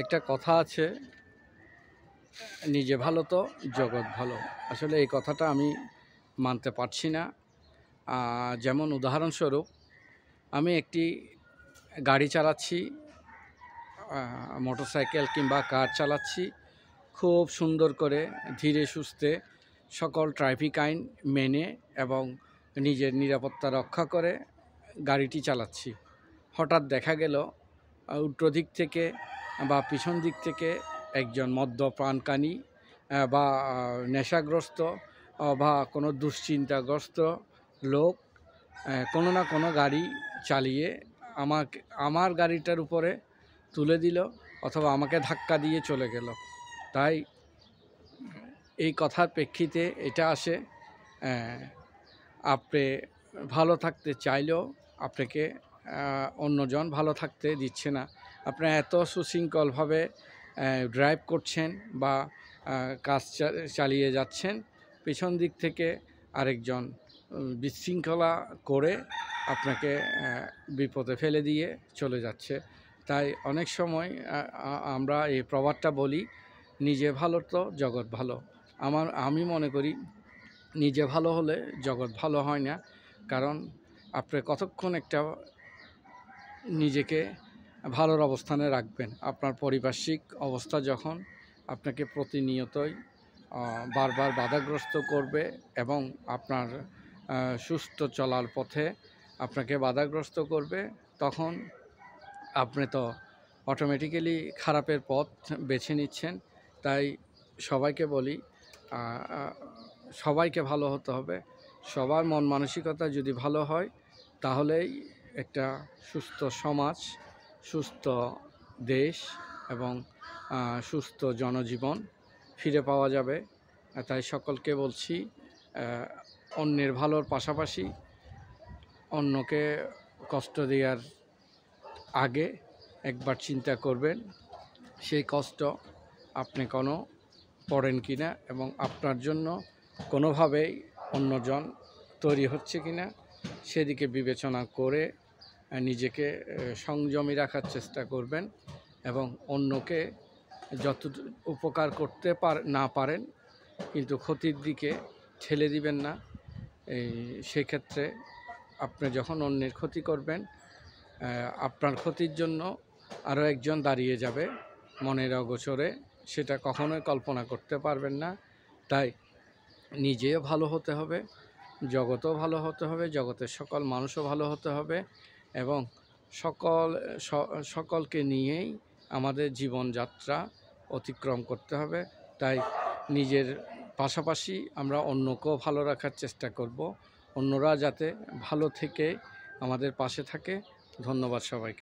একটা কথা আছে নিজে ভালো তো জগৎ ভালো আসলে এই কথাটা আমি মানতে পারছি না যেমন উদাহরণস্বরূপ আমি একটি গাড়ি চালাচ্ছি মোটরসাইকেল কিংবা কার চালাচ্ছি খুব সুন্দর করে ধীরে সুস্থে সকল ট্রাফিক আইন মেনে এবং নিজের নিরাপত্তা রক্ষা করে গাড়িটি চালাচ্ছি হঠাৎ দেখা গেল উল্টো দিক থেকে বা পিছন দিক থেকে একজন মদ্যপ্রাণকানী বা নেশাগ্রস্ত বা কোনো দুশ্চিন্তাগ্রস্ত লোক কোনো না কোনো গাড়ি চালিয়ে আমাকে আমার গাড়িটার উপরে তুলে দিল অথবা আমাকে ধাক্কা দিয়ে চলে গেল তাই এই কথার প্রেক্ষিতে এটা আসে আপনি ভালো থাকতে চাইলেও আপনাকে অন্যজন ভালো থাকতে দিচ্ছে না আপনি এত সুশৃঙ্খলভাবে ড্রাইভ করছেন বা কাজ চালিয়ে যাচ্ছেন পেছন দিক থেকে আরেকজন বিশৃঙ্খলা করে আপনাকে বিপদে ফেলে দিয়ে চলে যাচ্ছে তাই অনেক সময় আমরা এই প্রবাদটা বলি নিজে ভালো তো জগৎ ভালো আমার আমি মনে করি নিজে ভালো হলে জগৎ ভালো হয় না কারণ আপনি কতক্ষণ একটা নিজেকে ভালোর অবস্থানে রাখবেন আপনার পারিপার্শ্বিক অবস্থা যখন আপনাকে প্রতিনিয়তই বারবার বাধাগ্রস্ত করবে এবং আপনার সুস্থ চলার পথে আপনাকে বাধাগ্রস্ত করবে তখন আপনি তো অটোমেটিক্যালি খারাপের পথ বেছে নিচ্ছেন তাই সবাইকে বলি সবাইকে ভালো হতে হবে সবার মন মানসিকতা যদি ভালো হয় তাহলেই একটা সুস্থ সমাজ সুস্থ দেশ এবং সুস্থ জনজীবন ফিরে পাওয়া যাবে তাই সকলকে বলছি অন্যের ভালোর পাশাপাশি অন্যকে কষ্ট দেওয়ার আগে একবার চিন্তা করবেন সেই কষ্ট আপনি কোনো পড়েন কি না এবং আপনার জন্য কোনোভাবেই অন্যজন তৈরি হচ্ছে কি না সেদিকে বিবেচনা করে নিজেকে সংযমী রাখার চেষ্টা করবেন এবং অন্যকে যত উপকার করতে পার না পারেন কিন্তু ক্ষতির দিকে ঠেলে দিবেন না এই সেক্ষেত্রে আপনি যখন অন্যের ক্ষতি করবেন আপনার ক্ষতির জন্য আরও একজন দাঁড়িয়ে যাবে মনের অগোচরে সেটা কখনোই কল্পনা করতে পারবেন না তাই নিজেও ভালো হতে হবে জগতও ভালো হতে হবে জগতের সকল মানুষও ভালো হতে হবে এবং সকল সকলকে নিয়েই আমাদের জীবনযাত্রা অতিক্রম করতে হবে তাই নিজের পাশাপাশি আমরা অন্যকেও ভালো রাখার চেষ্টা করব অন্যরা যাতে ভালো থেকে আমাদের পাশে থাকে ধন্যবাদ সবাইকে